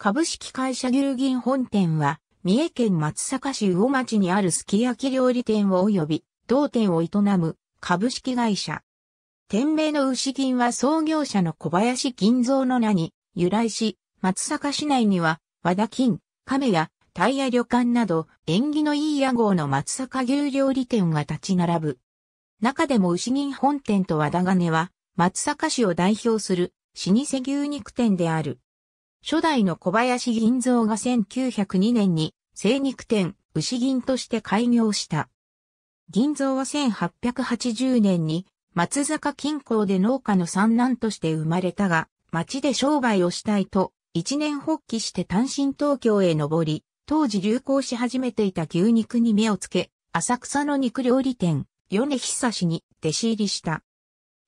株式会社牛銀本店は、三重県松阪市魚町にあるすき焼き料理店を及び、同店を営む株式会社。店名の牛銀は創業者の小林銀蔵の名に由来し、松阪市内には和田金、亀やタイヤ旅館など縁起のいい屋号の松阪牛料理店が立ち並ぶ。中でも牛銀本店と和田金は松阪市を代表する老舗牛肉店である。初代の小林銀蔵が1902年に精肉店牛銀として開業した。銀蔵は1880年に松坂近郊で農家の三男として生まれたが、町で商売をしたいと、一年発起して単身東京へ上り、当時流行し始めていた牛肉に目をつけ、浅草の肉料理店、米久氏に弟子入りした。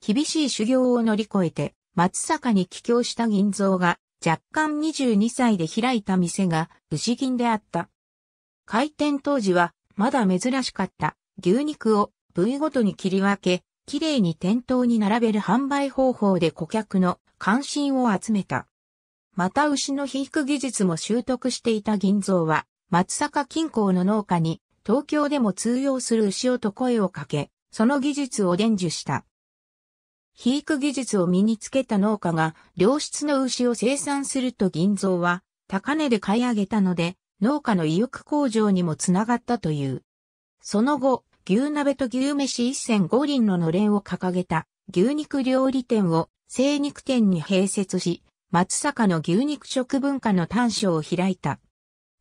厳しい修行を乗り越えて、松坂に帰郷した銀蔵が若干22歳で開いた店が牛銀であった。開店当時はまだ珍しかった牛肉を部位ごとに切り分け、きれいに店頭に並べる販売方法で顧客の関心を集めた。また牛の皮膚技術も習得していた銀蔵は、松坂近郊の農家に東京でも通用する牛をと声をかけ、その技術を伝授した。肥育技術を身につけた農家が良質の牛を生産すると銀蔵は高値で買い上げたので農家の意欲向上にもつながったという。その後、牛鍋と牛飯一銭五輪ののれんを掲げた牛肉料理店を精肉店に併設し、松坂の牛肉食文化の端緒を開いた。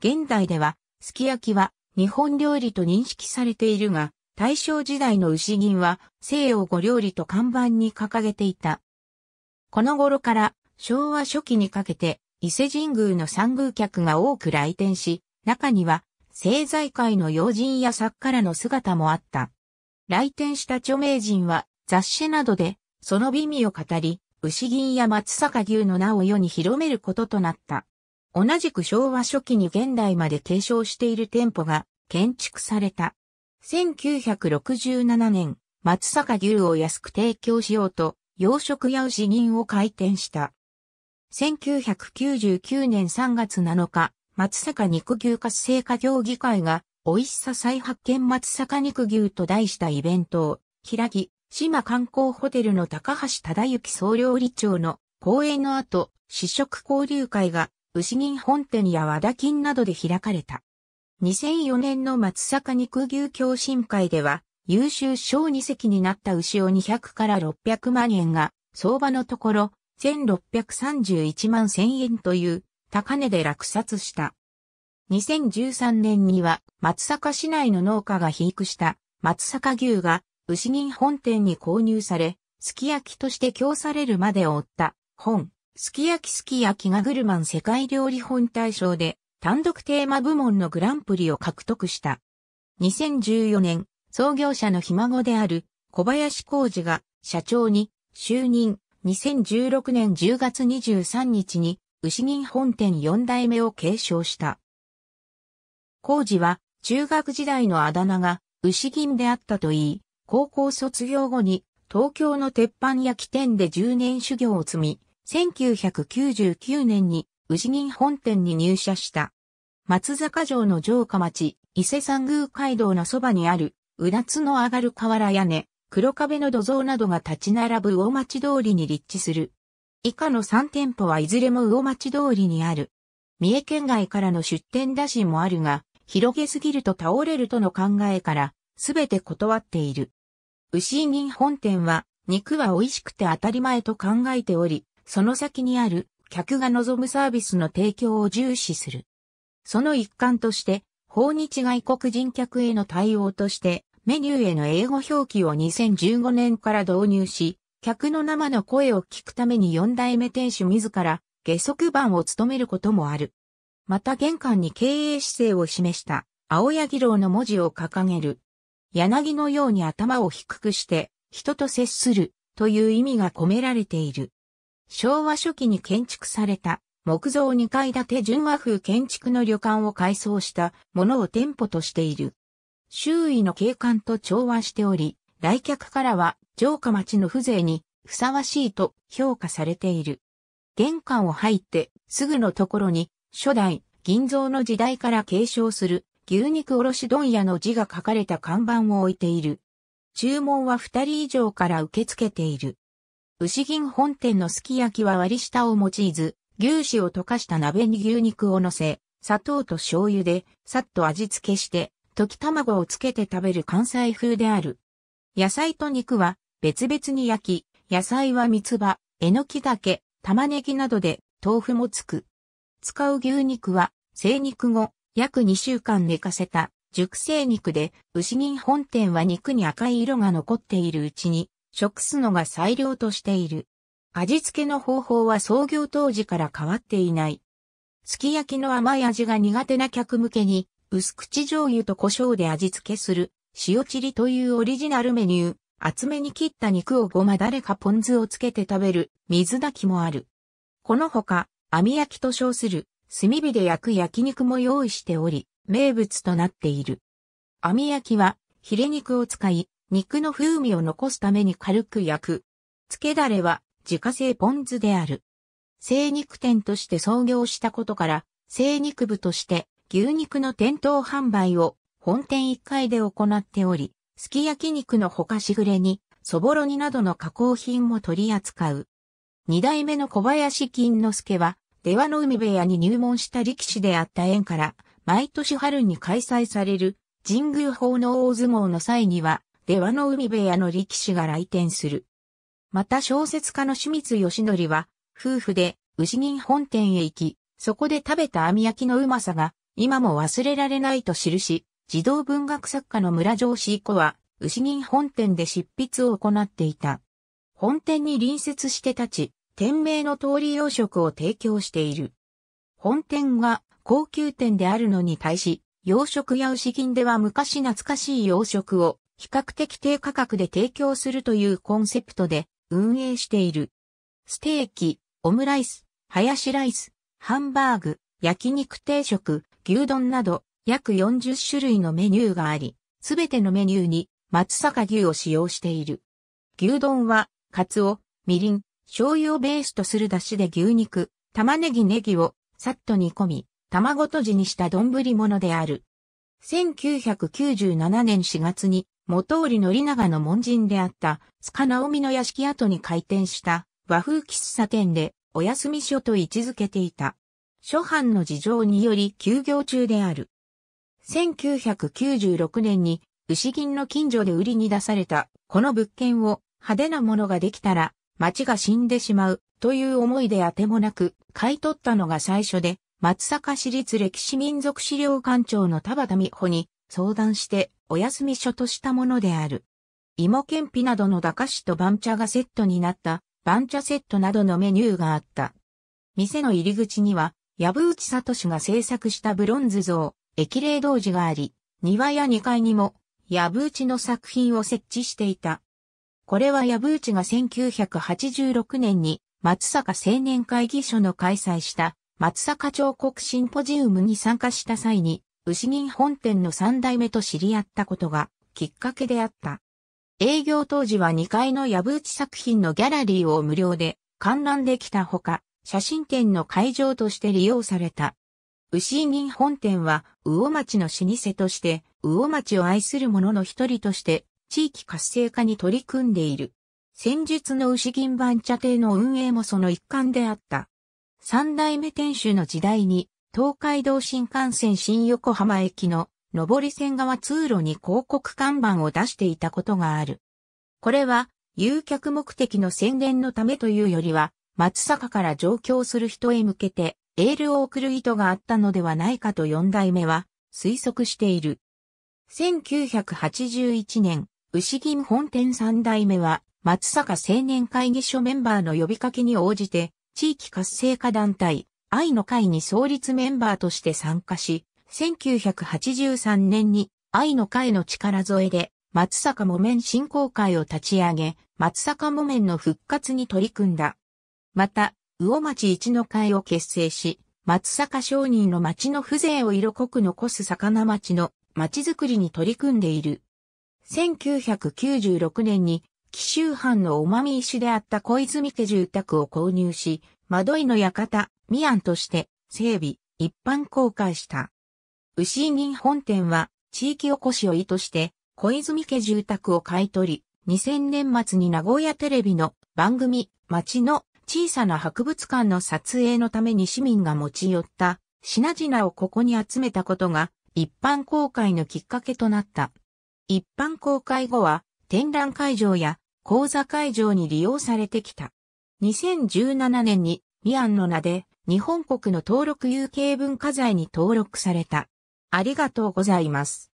現代では、すき焼きは日本料理と認識されているが、大正時代の牛銀は西洋ご料理と看板に掲げていた。この頃から昭和初期にかけて伊勢神宮の参宮客が多く来店し、中には政財界の要人や作家らの姿もあった。来店した著名人は雑誌などでその美味を語り、牛銀や松阪牛の名を世に広めることとなった。同じく昭和初期に現代まで継承している店舗が建築された。1967年、松坂牛を安く提供しようと、養殖や牛銀を開店した。1999年3月7日、松坂肉牛活性化協議会が、美味しさ再発見松坂肉牛と題したイベントを、開き、島観光ホテルの高橋忠之総料理長の講演の後、試食交流会が、牛銀本店や和田金などで開かれた。2004年の松阪肉牛共振会では、優秀小2席になった牛を200から600万円が、相場のところ、1631万1000円という、高値で落札した。2013年には、松阪市内の農家が肥育した、松阪牛が、牛銀本店に購入され、すき焼きとして供されるまでを追った、本、すき焼きすき焼きがグルマン世界料理本大賞で、単独テーマ部門のグランプリを獲得した。2014年、創業者のひ孫である小林浩二が社長に就任2016年10月23日に牛銀本店4代目を継承した。浩二は中学時代のあだ名が牛銀であったといい、高校卒業後に東京の鉄板焼き店で10年修行を積み、1999年に宇治銀本店に入社した。松坂城の城下町、伊勢山宮街道のそばにある、うだつの上がる瓦屋根、黒壁の土蔵などが立ち並ぶ魚町通りに立地する。以下の3店舗はいずれも魚町通りにある。三重県外からの出店打診もあるが、広げすぎると倒れるとの考えから、すべて断っている。牛銀本店は、肉は美味しくて当たり前と考えており、その先にある客が望むサービスの提供を重視する。その一環として、訪日外国人客への対応として、メニューへの英語表記を2015年から導入し、客の生の声を聞くために4代目店主自ら、下足番を務めることもある。また玄関に経営姿勢を示した、青柳郎の文字を掲げる。柳のように頭を低くして、人と接するという意味が込められている。昭和初期に建築された木造2階建て純和風建築の旅館を改装したものを店舗としている。周囲の景観と調和しており、来客からは城下町の風情にふさわしいと評価されている。玄関を入ってすぐのところに初代銀蔵の時代から継承する牛肉卸問屋の字が書かれた看板を置いている。注文は二人以上から受け付けている。牛銀本店のすき焼きは割り下を用いず、牛脂を溶かした鍋に牛肉を乗せ、砂糖と醤油で、さっと味付けして、溶き卵をつけて食べる関西風である。野菜と肉は別々に焼き、野菜は三つ葉、えのきだけ、玉ねぎなどで豆腐もつく。使う牛肉は生肉後、約2週間寝かせた熟成肉で、牛銀本店は肉に赤い色が残っているうちに食すのが最良としている。味付けの方法は創業当時から変わっていない。すき焼きの甘い味が苦手な客向けに、薄口醤油と胡椒で味付けする、塩チリというオリジナルメニュー、厚めに切った肉をごま誰かポン酢をつけて食べる、水炊きもある。このほか、網焼きと称する、炭火で焼く焼肉も用意しており、名物となっている。網焼きは、ヒレ肉を使い、肉の風味を残すために軽く焼く。漬けだれは自家製ポン酢である。生肉店として創業したことから、生肉部として牛肉の店頭販売を本店1階で行っており、すき焼き肉のほかしぐれに、そぼろ煮などの加工品も取り扱う。二代目の小林金之助は、出羽の海部屋に入門した力士であった縁から、毎年春に開催される、神宮奉納大相撲の際には、出羽の海部屋の力士が来店する。また小説家の清水義則は、夫婦で牛銀本店へ行き、そこで食べた網焼きのうまさが、今も忘れられないと記し、児童文学作家の村上志以降は、牛銀本店で執筆を行っていた。本店に隣接して立ち、店名の通り洋食を提供している。本店が高級店であるのに対し、洋食や牛銀では昔懐かしい洋食を比較的低価格で提供するというコンセプトで運営している。ステーキ、オムライス、ハヤシライス、ハンバーグ、焼肉定食、牛丼など約40種類のメニューがあり、すべてのメニューに松阪牛を使用している。牛丼は、カツオ、みりん、醤油をベースとする出汁で牛肉、玉ねぎネギをさっと煮込み、卵とじにした丼物である。1997年4月に元織宣長の門人であった塚直美の屋敷跡に開店した和風喫茶店でお休み所と位置づけていた。諸藩の事情により休業中である。1996年に牛銀の近所で売りに出されたこの物件を派手なものができたら町が死んでしまうという思いであてもなく買い取ったのが最初で松阪市立歴史民族資料館長の田畑美穂に相談してお休み書としたものである。芋けんぴなどの駄菓子と番茶がセットになった番茶セットなどのメニューがあった。店の入り口には、矢部内氏が制作したブロンズ像、駅霊道寺があり、庭や2階にも、矢部内の作品を設置していた。これは矢部内が1986年に松坂青年会議所の開催した松坂彫刻シンポジウムに参加した際に牛銀本店の三代目と知り合ったことがきっかけであった。営業当時は2階の矢内作品のギャラリーを無料で観覧できたほか、写真展の会場として利用された。牛銀本店は魚町の老舗として魚町を愛する者の一人として地域活性化に取り組んでいる。先日の牛銀番茶亭の運営もその一環であった。三代目店主の時代に東海道新幹線新横浜駅の上り線側通路に広告看板を出していたことがある。これは、誘客目的の宣伝のためというよりは、松坂から上京する人へ向けて、エールを送る意図があったのではないかと4代目は推測している。1981年、牛銀本店3代目は、松坂青年会議所メンバーの呼びかけに応じて、地域活性化団体、愛の会に創立メンバーとして参加し、1983年に愛の会の力添えで松坂木綿振興会を立ち上げ、松坂木綿の復活に取り組んだ。また、魚町一の会を結成し、松坂商人の町の風情を色濃く残す魚町の町づくりに取り組んでいる。1996年に紀州藩のおまみ石であった小泉家住宅を購入し、窓井の館、ミアンとして整備、一般公開した。牛井銀本店は地域おこしを意図して小泉家住宅を買い取り、2000年末に名古屋テレビの番組、町の小さな博物館の撮影のために市民が持ち寄った品々をここに集めたことが一般公開のきっかけとなった。一般公開後は展覧会場や講座会場に利用されてきた。2017年にミアンの名で日本国の登録有形文化財に登録された。ありがとうございます。